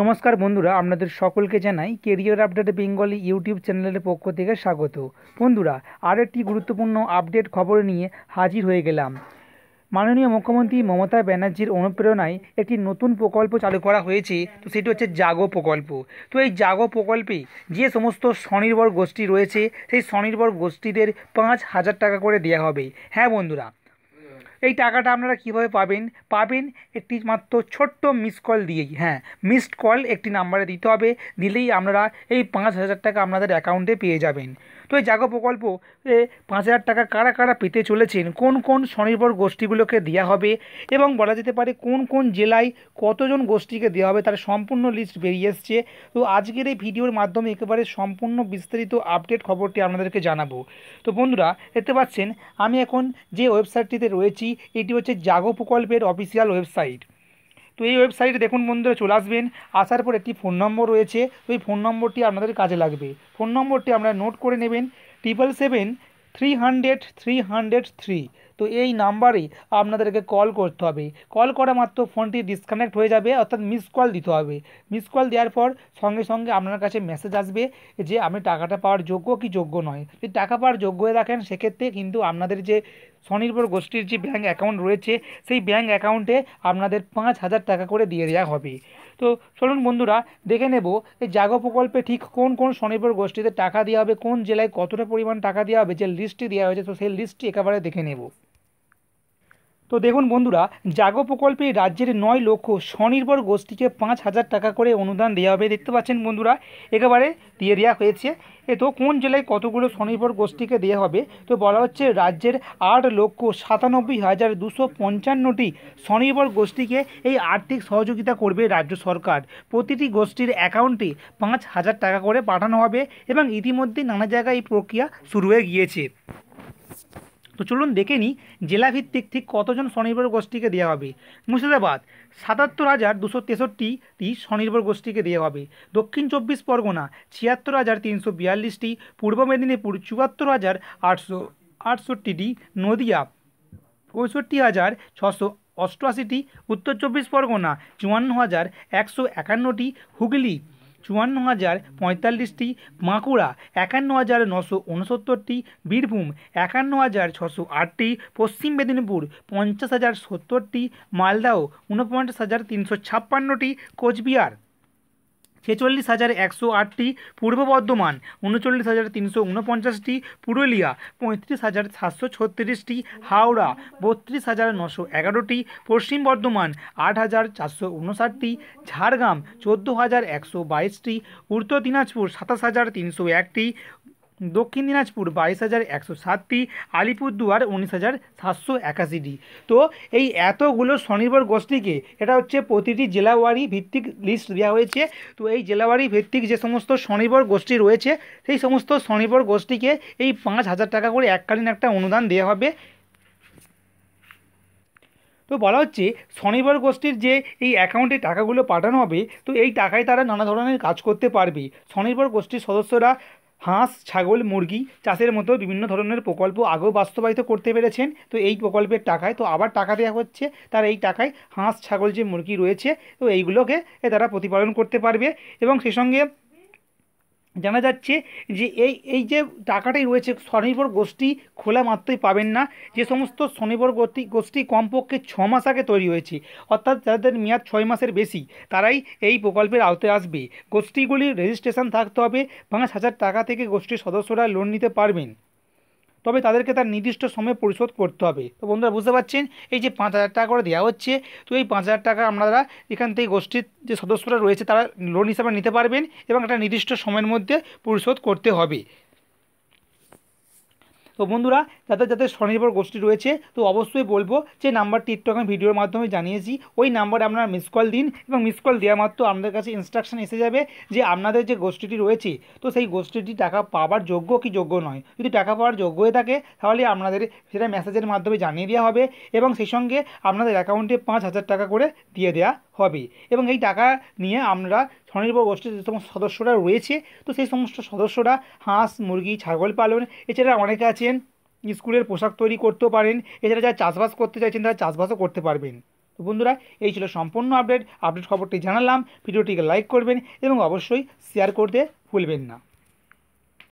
নমস্কার বন্ধুরা আপনাদের সকলকে জানাই কেরিয়ার আপডেট বেঙ্গলি ইউটিউব চ্যানেলের পক্ষ থেকে স্বাগত বন্ধুরা আর একটি গুরুত্বপূর্ণ আপডেট খবর নিয়ে হাজির হয়ে গেলাম মাননীয় মুখ্যমন্ত্রী মমতা ব্যানার্জির অনুপ্রেরণায় একটি নতুন প্রকল্প চালু করা হয়েছে তো সেটি হচ্ছে জাগো প্রকল্প তো এই জাগো প্রকল্পে যে সমস্ত স্বনির্ভর গোষ্ঠী রয়েছে সেই স্বনির্ভর গোষ্ঠীদের পাঁচ হাজার টাকা করে দেওয়া হবে হ্যাঁ বন্ধুরা এই টাকাটা আপনারা কিভাবে পাবেন পাবেন একটি মাত্র ছোট্ট মিস কল দিয়েই হ্যাঁ মিসড কল একটি নাম্বারে দিতে হবে দিলেই আপনারা এই পাঁচ হাজার টাকা আপনাদের অ্যাকাউন্টে পেয়ে যাবেন তো এই জাগো প্রকল্প পাঁচ হাজার টাকা কারা কারা পেতে চলেছেন কোন কোন স্বনির্ভর গোষ্ঠীগুলোকে দেওয়া হবে এবং বলা যেতে পারে কোন কোন জেলায় কতজন গোষ্ঠীকে দেওয়া হবে তার সম্পূর্ণ লিস্ট বেরিয়ে এসছে তো আজকের এই ভিডিওর মাধ্যমে একেবারে সম্পূর্ণ বিস্তারিত আপডেট খবরটি আপনাদেরকে জানাবো তো বন্ধুরা দেখতে পাচ্ছেন আমি এখন যে ওয়েবসাইটটিতে রয়েছি এটি হচ্ছে জাগো প্রকল্পের অফিসিয়াল ওয়েবসাইট তো এই ওয়েবসাইটে দেখুন বন্ধুরা চলে আসবেন আসার পর একটি ফোন নম্বর রয়েছে ওই ফোন নম্বরটি আপনাদের কাজে লাগবে ফোন নম্বরটি আপনারা নোট করে নেবেন triple seven three hundred three hundred three তো এই নাম্বারে আপনাদেরকে কল করতে হবে কল করা মাত্র ফোনটি ডিসকানেক্ট হয়ে যাবে অর্থাৎ মিস কল দিতে হবে মিস কল দেওয়ার পর সঙ্গে সঙ্গে আপনার কাছে মেসেজ আসবে যে আমি টাকাটা পাওয়ার যোগ্য কি যোগ্য নয় যদি টাকা পাওয়ার যোগ্য হয়ে রাখেন সেক্ষেত্রে কিন্তু আপনাদের যে স্বনির্ভর গোষ্ঠীর যে ব্যাঙ্ক অ্যাকাউন্ট রয়েছে সেই ব্যাঙ্ক অ্যাকাউন্টে আপনাদের পাঁচ হাজার টাকা করে দিয়ে দেওয়া হবে তো চলুন বন্ধুরা দেখে নেব এই জাগো প্রকল্পে ঠিক কোন কোন স্বনির্ভর গোষ্ঠীতে টাকা দেওয়া হবে কোন জেলায় কতটা পরিমাণ টাকা দেওয়া হবে যে লিস্টটি দেওয়া হয়েছে তো সেই লিস্টটি একেবারে দেখে নেব তো দেখুন বন্ধুরা জাগো প্রকল্পে রাজ্যের নয় লক্ষ স্বনির্ভর গোষ্ঠীকে পাঁচ হাজার টাকা করে অনুদান দেওয়া হবে দেখতে পাচ্ছেন বন্ধুরা একেবারে দিয়ে দেওয়া হয়েছে এ তো কোন জেলায় কতগুলো স্বনির্ভর গোষ্ঠীকে দেওয়া হবে তো বলা হচ্ছে রাজ্যের আট লক্ষ সাতানব্বই হাজার দুশো পঞ্চান্নটি স্বনির্ভর গোষ্ঠীকে এই আর্থিক সহযোগিতা করবে রাজ্য সরকার প্রতিটি গোষ্ঠীর অ্যাকাউন্টে পাঁচ হাজার টাকা করে পাঠানো হবে এবং ইতিমধ্যে নানা জায়গায় এই প্রক্রিয়া শুরু হয়ে গিয়েছে তো চলুন দেখে নিই জেলাভিত্তিক ঠিক কতজন স্বনির্ভর গোষ্ঠীকে দেওয়া হবে মুর্শিদাবাদ সাতাত্তর হাজার দুশো তেষট্টিটি স্বনির্ভর গোষ্ঠীকে দেওয়া হবে দক্ষিণ চব্বিশ পরগনা ছিয়াত্তর হাজার তিনশো বিয়াল্লিশটি পূর্ব মেদিনীপুর চুয়াত্তর হাজার আটশো আটষট্টিটি নদিয়া পঁয়ষট্টি হাজার ছশো অষ্টআশিটি উত্তর চব্বিশ পরগনা চুয়ান্ন হাজার একশো একান্নটি হুগলি চুয়ান্ন হাজার পঁয়তাল্লিশটি বাঁকুড়া একান্ন হাজার নশো উনসত্তরটি বীরভূম একান্ন হাজার ছশো আটটি পশ্চিম মেদিনীপুর পঞ্চাশ হাজার সত্তরটি মালদাও ঊনপঞ্চাশ হাজার তিনশো ছাপ্পান্নটি কোচবিহার ছেচল্লিশ হাজার একশো আটটি পূর্ব বর্ধমান উনচল্লিশ হাজার তিনশো উনপঞ্চাশটি পুরুলিয়া পঁয়ত্রিশ হাজার সাতশো ছত্রিশটি হাওড়া বত্রিশ হাজার নশো এগারোটি পশ্চিম বর্ধমান আট হাজার চারশো উনষাটটি ঝাড়গ্রাম চোদ্দো হাজার একশো বাইশটি উত্তর দিনাজপুর সাতাশ হাজার তিনশো একটি দক্ষিণ দিনাজপুর বাইশ হাজার একশো সাতটি আলিপুরদুয়ার উনিশ হাজার সাতশো একাশিটি তো এই এতগুলো স্বনির্ভর গোষ্ঠীকে এটা হচ্ছে প্রতিটি জেলাওয়ারি ভিত্তিক লিস্ট দেওয়া হয়েছে তো এই জেলাওয়ারি ভিত্তিক যে সমস্ত স্বনির্ভর গোষ্ঠী রয়েছে সেই সমস্ত স্বনির্ভর গোষ্ঠীকে এই পাঁচ হাজার টাকা করে এককালীন একটা অনুদান দেওয়া হবে তো বলা হচ্ছে স্বনির্ভর গোষ্ঠীর যে এই অ্যাকাউন্টে টাকাগুলো পাঠানো হবে তো এই টাকায় তারা নানা ধরনের কাজ করতে পারবে স্বনির্ভর গোষ্ঠীর সদস্যরা হাঁস ছাগল মুরগি চাষের মতো বিভিন্ন ধরনের প্রকল্প আগেও বাস্তবায়িত করতে পেরেছেন তো এই প্রকল্পের টাকায় তো আবার টাকা দেওয়া হচ্ছে তার এই টাকায় হাঁস ছাগল যে মুরগি রয়েছে তো এইগুলোকে তারা প্রতিপালন করতে পারবে এবং সেই সঙ্গে জানা যাচ্ছে যে এই এই যে টাকাটাই রয়েছে স্বনির্ভর গোষ্ঠী খোলা মাত্রই পাবেন না যে সমস্ত স্বনির্ভর গোষ্ঠী গোষ্ঠী কমপক্ষে ছ মাস আগে তৈরি হয়েছে অর্থাৎ যাদের মেয়াদ ছয় মাসের বেশি তারাই এই প্রকল্পের আওতায় আসবে গোষ্ঠীগুলির রেজিস্ট্রেশন থাকতে হবে পাঁচ হাজার টাকা থেকে গোষ্ঠীর সদস্যরা লোন নিতে পারবেন তবে তাদেরকে তার নির্দিষ্ট সময়ে পরিশোধ করতে হবে তো বন্ধুরা বুঝতে পারছেন এই যে পাঁচ হাজার টাকা করে দেওয়া হচ্ছে তো এই পাঁচ হাজার টাকা আপনারা এখান থেকে গোষ্ঠীর যে সদস্যরা রয়েছে তারা লোন হিসাবে নিতে পারবেন এবং একটা নির্দিষ্ট সময়ের মধ্যে পরিশোধ করতে হবে তো বন্ধুরা যাদের যাদের স্বনির্ভর গোষ্ঠী রয়েছে তো অবশ্যই বলবো যে নাম্বারটি একটু আমি ভিডিওর মাধ্যমে জানিয়েছি ওই নাম্বারে আপনারা মিস কল দিন এবং মিস কল দেওয়া মাত্র আপনাদের কাছে ইনস্ট্রাকশান এসে যাবে যে আপনাদের যে গোষ্ঠীটি রয়েছে তো সেই গোষ্ঠীটি টাকা পাওয়ার যোগ্য কি যোগ্য নয় যদি টাকা পাওয়ার যোগ্য হয়ে থাকে তাহলে আপনাদের সেটা মেসেজের মাধ্যমে জানিয়ে দেওয়া হবে এবং সেই সঙ্গে আপনাদের অ্যাকাউন্টে পাঁচ হাজার টাকা করে দিয়ে দেওয়া হবে এবং এই টাকা নিয়ে আমরা স্বনির্ভর গোষ্ঠীর যে সমস্ত সদস্যরা রয়েছে তো সেই সমস্ত সদস্যরা হাঁস মুরগি ছাগল পালন এছাড়া অনেকে আছেন স্কুলের পোশাক তৈরি করতেও পারেন এছাড়া যারা চাষবাস করতে চাইছেন তারা চাষবাসও করতে পারবেন তো বন্ধুরা এই ছিল সম্পূর্ণ আপডেট আপডেট খবরটি জানালাম ভিডিওটিকে লাইক করবেন এবং অবশ্যই শেয়ার করতে ভুলবেন না